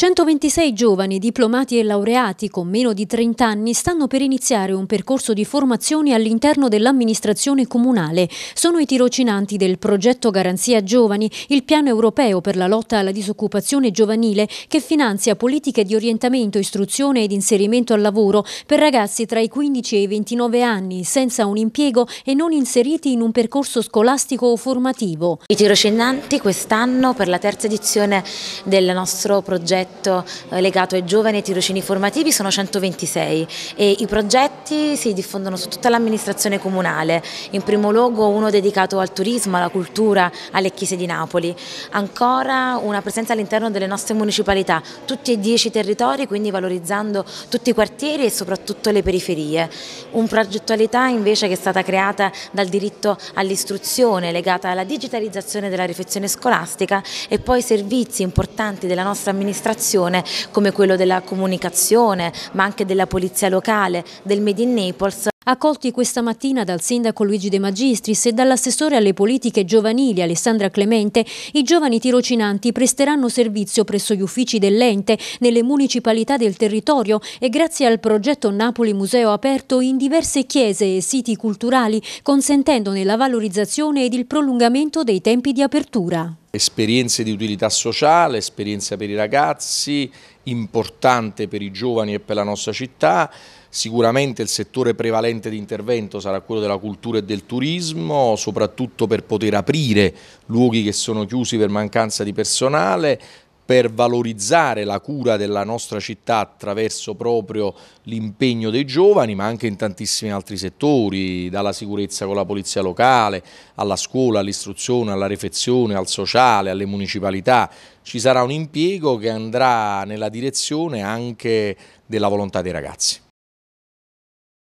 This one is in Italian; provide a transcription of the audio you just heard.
126 giovani, diplomati e laureati con meno di 30 anni stanno per iniziare un percorso di formazione all'interno dell'amministrazione comunale. Sono i tirocinanti del progetto Garanzia Giovani, il piano europeo per la lotta alla disoccupazione giovanile che finanzia politiche di orientamento, istruzione ed inserimento al lavoro per ragazzi tra i 15 e i 29 anni senza un impiego e non inseriti in un percorso scolastico o formativo. I tirocinanti quest'anno per la terza edizione del nostro progetto progetto eh, legato ai giovani e tirocini formativi sono 126 e i progetti si diffondono su tutta l'amministrazione comunale, in primo luogo uno dedicato al turismo, alla cultura, alle chiese di Napoli, ancora una presenza all'interno delle nostre municipalità, tutti e dieci territori, quindi valorizzando tutti i quartieri e soprattutto le periferie. Un progettualità invece che è stata creata dal diritto all'istruzione legata alla digitalizzazione della riflessione scolastica e poi servizi importanti della nostra amministrazione comunicazione come quello della comunicazione, ma anche della polizia locale, del Made in Naples, Accolti questa mattina dal sindaco Luigi De Magistris e dall'assessore alle politiche giovanili Alessandra Clemente, i giovani tirocinanti presteranno servizio presso gli uffici dell'ente, nelle municipalità del territorio e grazie al progetto Napoli Museo Aperto in diverse chiese e siti culturali, consentendone la valorizzazione ed il prolungamento dei tempi di apertura esperienze di utilità sociale, esperienza per i ragazzi, importante per i giovani e per la nostra città, sicuramente il settore prevalente di intervento sarà quello della cultura e del turismo, soprattutto per poter aprire luoghi che sono chiusi per mancanza di personale, per valorizzare la cura della nostra città attraverso proprio l'impegno dei giovani, ma anche in tantissimi altri settori, dalla sicurezza con la polizia locale, alla scuola, all'istruzione, alla refezione, al sociale, alle municipalità. Ci sarà un impiego che andrà nella direzione anche della volontà dei ragazzi.